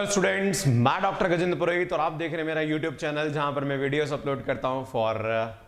Hello students मैं doctor Gajendra Purohit और आप देख रहे हैं मेरा यूट्यूब चैनल जहां पर मैं वीडियोस अपलोड करता हूं फॉर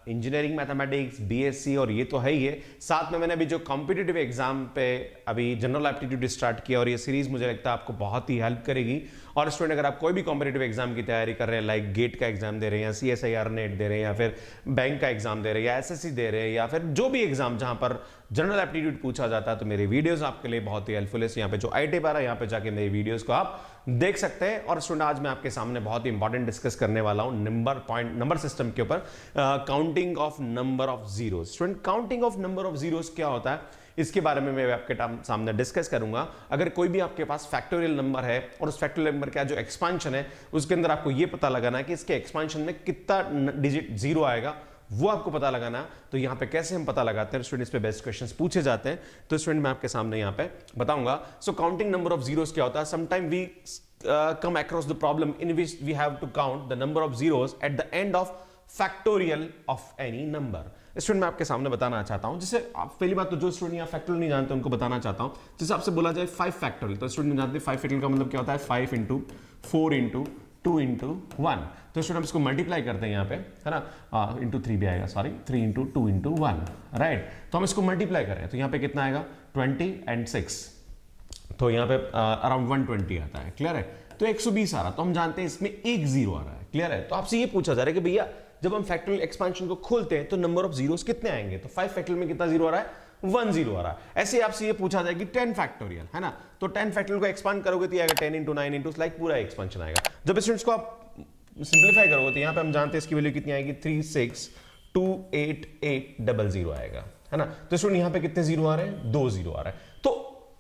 इंजीनियरिंग मैथमेटिक्स बीएससी और ये तो है ही है साथ में मैंने अभी जो कॉम्पिटिटिव एग्जाम पे अभी जनरल एप्टीट्यूड स्टार्ट किया और ये सीरीज मुझे लगता है आपको बहुत ही हेल्प करेगी और स्टूडेंट अगर आप कोई भी कॉम्पिटेटिव एग्जाम की तैयारी कर रहे हैं लाइक गेट का एग्जाम दे रहे हैं या C S I R NET दे रहे हैं या फिर बैंक का एग्जाम दे रहे हैं या एस एस सी दे रहे हैं या फिर जो भी एग्जाम जहाँ पर जनरल एप्टीट्यूड पूछा जाता है तो मेरे वीडियोज आपके लिए बहुत ही हेल्पफुल है यहाँ पे जो आई टी पर यहाँ पे जाके मेरे वीडियोज को आप देख सकते हैं और स्टूडेंट आज मैं आपके सामने बहुत ही इंपॉर्टेंट डिस्कस करने वाला हूँ नंबर पॉइंट नंबर सिस्टम के ऊपर count counting of number of zero student counting of number of zero क्या होता है इसके बारे में मैं आपके सामने डिस्कस करूंगा अगर कोई भी आपके पास फैक्टोरियल नंबर है और उस फैक्टोरियल नंबर का जो एक्सपांशन है उसके अंदर आपको यह पता लगाना है कि इसके एक्सपांशन में कितना डिजिट जीरो आएगा वो आपको पता लगाना तो यहां पे कैसे हम पता लगाते हैं स्टूडेंट्स पे बेस्ट क्वेश्चंस पूछे जाते हैं तो स्टूडेंट मैं आपके सामने यहां पे बताऊंगा so counting number of zeros क्या होता है sometime we come across the problem in which we have to count the number of zeros at the end of factorial of any number student मैं आपके सामने बताना चाहता हूं जिसे आप पहली बात तो जो स्टूडेंट यहाँ फैक्टोरियल नहीं जानते उनको बताना चाहता हूं जिसे आपसे बोला जाए फाइव फैक्टोरियल तो स्टूडेंट जानते हैं फाइव फैक्टोरियल का मतलब क्या होता है five into four into two into one तो स्टूडेंट इसको मल्टीप्लाई करते हैं यहाँ पे है ना इंटू थ्री भी आएगा sorry three into two into one right तो हम इसको मल्टीप्लाई करें तो यहाँ पे कितना आएगा ट्वेंटी एंड सिक्स तो यहाँ पे अराउंड वन ट्वेंटी आता है क्लियर है तो एक सौ बीस आ रहा तो हम जानते हैं इसमें एक जीरो आ रहा है क्लियर है तो आपसे ये पूछा जा रहा है कि भैया जब हम फैक्टोरियल एक्सपांशन को खोलते हैं तो नंबर ऑफ जीरोस कितने आएंगे तो फाइव फैक्टोरियल में कितना जीरो आ रहा है वन जीरो आ रहा है ऐसे आपसे ये पूछा जाए कि टेन फैक्टोरियल है ना तो टेन फैक्टोरियल को एक्सपांड करोगे तो आएगा ten into nine into like पूरा एक्सपेंशन आएगा जब स्टूडेंट्स को आप सिंप्लीफाई करोगे तो यहाँ पे हम जानते हैं इसकी वैल्यू कितनी आएगी three six two eight eight double zero आएगा है ना तो स्टूडेंट यहाँ पे कितने जीरो आ रहे हैं दो जीरो आ रहा है तो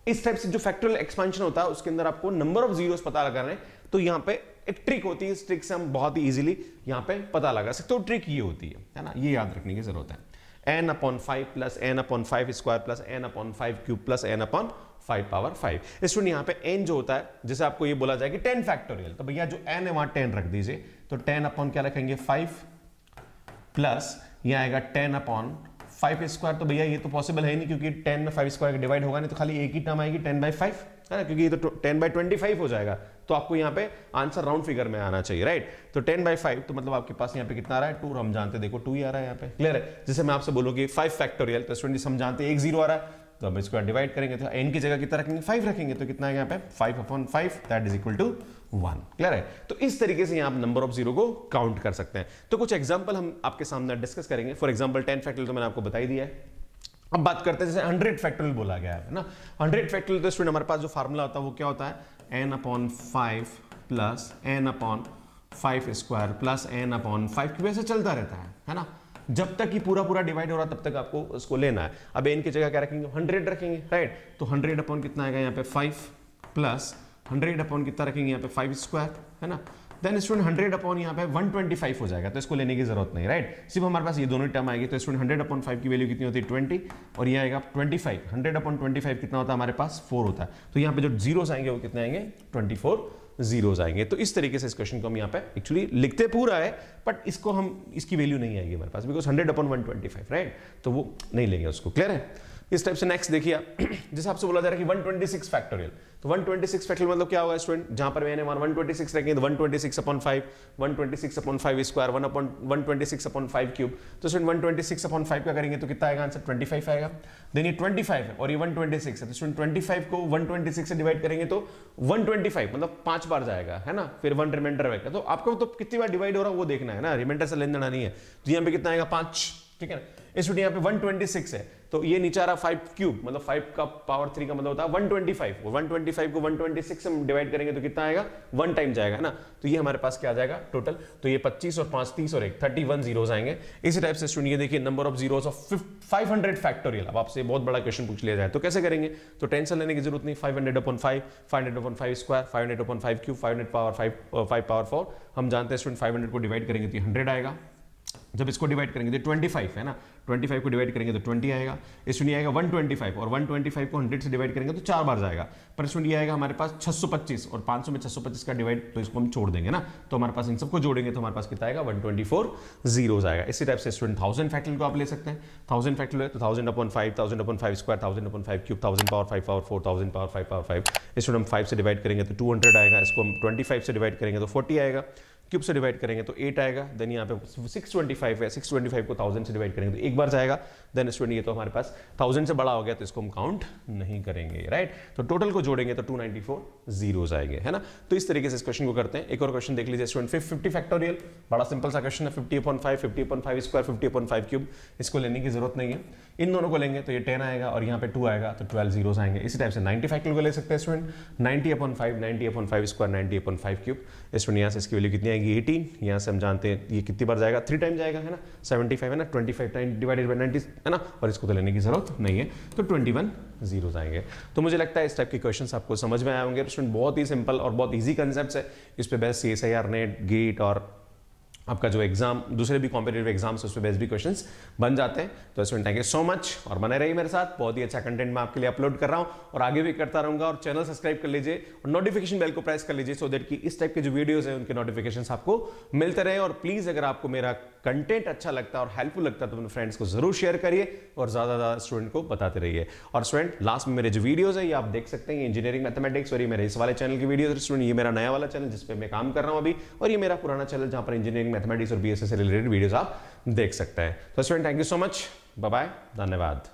इस टाइप से जो फैक्टोरियल एक्सपेंशन होता है उसके अंदर आपको नंबर ऑफ जीरो पता लगा रहे हैं तो यहाँ पे एक ट्रिक होती है इस ट्रिक से हम बहुत ही इजीली यहाँ पे पता लगा सकते हो तो ट्रिक ये होती है है ना ये याद रखने की जरूरत है N upon five plus N upon five square plus N upon five cube plus N upon five power five student यहाँ पे एन जो होता है जैसे आपको ये बोला जाए कि टेन फैक्टोरियल तो भैया जो एन है वहां टेन रख दीजिए तो टेन अपॉन क्या रखेंगे फाइव प्लस ये आएगा टेन अपॉन फाइव स्क्वायर तो भैया ये तो पॉसिबल है नहीं क्योंकि टेन में फाइव स्क्वायर डिवाइड होगा नहीं तो खाली एक ही टर्म आएगी टेन बाई फाइव है ना क्योंकि ये तो टेन बाई ट्वेंटी फाइव हो जाएगा तो आपको यहाँ पे आंसर राउंड फिगर में आना चाहिए राइट तो टेन बाई फाइव तो मतलब आपके पास यहाँ पे कितना आ रहा है टू हम जानते देखो टू ही आ रहा है यहाँ पे क्लियर है जैसे मैं आपसे बोलूँ कि फाइव फैक्टोरियल प्लस ट्वेंटी हम जानते एक जीरो आ रहा है तो हम इसको डिवाइड करेंगे तो एन की जगह कितना रखेंगे फाइव रखेंगे तो कितना है यहाँ पे five upon five that is equal to one clear है तो इस तरीके से यहाँ आप नंबर ऑफ जीरो को काउंट कर सकते हैं तो कुछ एग्जाम्पल हम आपके सामने डिस्कस करेंगे फॉर एग्जाम्पल टेन फैक्टर तो मैंने आपको बताई दिया है अब बात करते हैं जैसे हंड्रेड फैक्टोरियल बोला गया है ना हंड्रेड फैक्टोरियल तो स्टूडेंट हमारे पास जो फार्मूला होता है वो क्या होता है N upon five plus N upon five square plus N upon five की वजह चलता रहता है है ना जब तक ये पूरा पूरा डिवाइड हो रहा तब तक आपको उसको लेना है अब एन की जगह क्या रखेंगे हंड्रेड रखेंगे राइट तो हंड्रेड अपॉन कितना आएगा यहाँ पे फाइव प्लस हंड्रेड अपॉन कितना रखेंगे यहाँ पे फाइव स्क्वायर है ना देन स्टूडेंट हंड्रेड अपॉन यहाँ पे वन ट्वेंटी फाइव हो जाएगा तो इसको लेने की जरूरत नहीं राइट right? सिर्फ हमारे पास ये दोनों टर्म आएगी तो स्टूडेंट हंड्रेड अपॉन फाइव की वैल्यू कितनी होती है ट्वेंटी और ये आएगा twenty five hundred upon twenty five कितना होता है हमारे पास फोर होता है तो यहाँ पे जो जीरोस आएंगे वो कितने आएंगे ट्वेंटी फोर जीरोज आएंगे तो इस तरीके से इस क्वेश्चन को हम यहाँ पे एक्चुअली लिखते पूरा है बट इसको हम इसकी वैल्यू नहीं आएगी हमारे पास because hundred upon one twenty five right तो वो नहीं लेंगे उसको क्लियर है इस टाइप से नेक्स्ट देखिए जैसे आपसे बोला जा रहा है कि 126 फैक्टोरियल तो 126 फैक्टोरियल मतलब क्या होगा स्टूडेंट जहां पर मैंने वन 126 रखेंगे तो 126 upon 5 126 upon 5 square 1 upon 126 upon 5 cube तो स्टूडेंट 126 अपॉन 5 का करेंगे तो कितना आएगा आंसर 25 आएगा देन ये 25 है और ये 126 है तो स्टूडेंट 25 को 126 से डिवाइड करेंगे तो 125 मतलब पांच बार जाएगा है ना फिर वन रिमाइंडर रहेगा तो आपको तो कितनी बार डिवाइड हो रहा है वो देखना है ना रिमाइंडर से लेन देना नहीं है तो यहाँ पे कितना आएगा पांच ठीक है ना वीडियो यहाँ पे 126 है तो ये नीचे आ रहा फाइव क्यूब मतलब फाइव का पावर थ्री का मतलब होता है 125 125 को 126 से डिवाइड करेंगे तो कितना आएगा वन टाइम जाएगा है ना तो ये हमारे पास क्या आ जाएगा टोटल तो ये 25 और 5 30 और एक 31 जीरो आएंगे इसी टाइप से स्टूडेंट ये देखिए number of zero of hundred factorial अब आपसे बहुत बड़ा क्वेश्चन पूछ लिया जाए तो कैसे करेंगे तो टेंशन लेने की जरूरत नहीं five hundred upon five five hundred upon five square five hundred upon five cube five hundred power five five power four हम जानते हैं स्टूडेंट फाइव हंड्रेड को डिवाइड करेंगे तो हंड्रेड आएगा जब इसको डिवाइड करेंगे तो 25 है ना 25 को डिवाइड करेंगे तो 20 आएगा इसमें ये आएगा 125 और 125 को 100 से डिवाइड करेंगे तो चार बार जाएगा पर इसमें ये आएगा हमारे पास 625 और 500 में 625 का डिवाइड तो इसको हम छोड़ देंगे ना तो हमारे पास इन सबको जोड़ेंगे तो हमारे पास कितना आएगा वन ट्वेंटी आएगा इसी टाइप से स्टूडेंट थाउजेंड फैक्टल को आप ले सकते हैं थाउजेंड फैक्टल है तो thousand upon five thousand upon five square thousand upon five cube thousand power five power four thousand power five power five इसमें हम फाइव से डिवाइड करेंगे तो टू आएगा इसको हम ट्वेंटी से डिवाइड करेंगे तो फोर्टी आएगा क्यूब से डिवाइड करेंगे तो एट आएगा देन यहाँ पे सिक्स ट्वेंटी फाइव है सिक्स ट्वेंटी फाइव को थाउजेंड से डिवाइड करेंगे तो एक बार जाएगा देन स्टूडेंट ये तो हमारे पास थाउजेंड से बड़ा हो गया तो इसको हम काउंट नहीं करेंगे राइट तो टोटल को जोड़ेंगे तो टू नाइनटी फोर जीरोज आएंगे है ना तो इस तरीके से इस क्वेश्चन को करते हैं एक और क्वेश्चन देख लीजिए स्टूडेंट फिफ्टी फिफ्टी फैक्टोरियल बड़ा सिंपल सा क्वेश्चन है fifty upon five fifty upon five square fifty upon five cube इसको लेने की जरूरत नहीं है इन दोनों को लेंगे तो ये टेन आएगा और यहाँ पे टू आएगा तो ट्वेल्व जीरोज आएंगे इसी टाइप से नाइन्टी फैक्टोरियल को ले सकते हैं student ninety upon five ninety upon five square ninety upon five cube student यहाँ से इसकी वैल्यू कितनी आएगी जाएगी एटीन यहाँ से हम जानते हैं ये कितनी बार जाएगा थ्री टाइम जाएगा है ना सेवेंटी फाइव है ना twenty five time divided by ninety है ना और इसको तो लेने की जरूरत नहीं है तो ट्वेंटी वन जीरो जाएंगे तो मुझे लगता है इस टाइप के क्वेश्चन आपको समझ में आए होंगे स्टूडेंट बहुत ही सिंपल और बहुत ईजी कंसेप्ट है इस पर based C S I R NET GATE और आपका जो एग्जाम दूसरे भी कॉम्पिटेटिव एग्जाम्स उसमें बेस्ट भी क्वेश्चन बन जाते हैं तो इसमें थैंक यू सो मच और बने रही मेरे साथ बहुत ही अच्छा कंटेंट मैं आपके लिए अपलोड कर रहा हूँ और आगे भी करता रहूँगा और चैनल सब्सक्राइब कर लीजिए और नोटिफिकेशन बेल को प्रेस कर लीजिए सो देट की इस टाइप के जो वीडियोज़ हैं उनके नोटिफिकेशन आपको मिलते रहे और प्लीज़ अगर आपको मेरा कंटेंट अच्छा लगता है और हेल्पफुल लगता है तो अपने फ्रेंड्स को जरूर शेयर करिए और ज़्यादा ज़्यादा स्टूडेंट को बताते रहिए और स्टूडेंट लास्ट में मेरे जो वीडियोज़ है ये आप देख सकते हैं इंजीनियरिंग मैथमेटिक्स और ये मेरे इस वाले चैनल की वीडियो स्टूडेंट ये मेरा नया वाला चैनल जिस पर मैं काम कर रहा हूँ अभी और ये मेरा पुराना चैनल जहाँ पर इंजीनियरिंग इंजीनियरिंग मैथमेटिक्स और बी से रिलेटेड वीडियोज आप देख सकते हैं तो student thank you so much bye धन्यवाद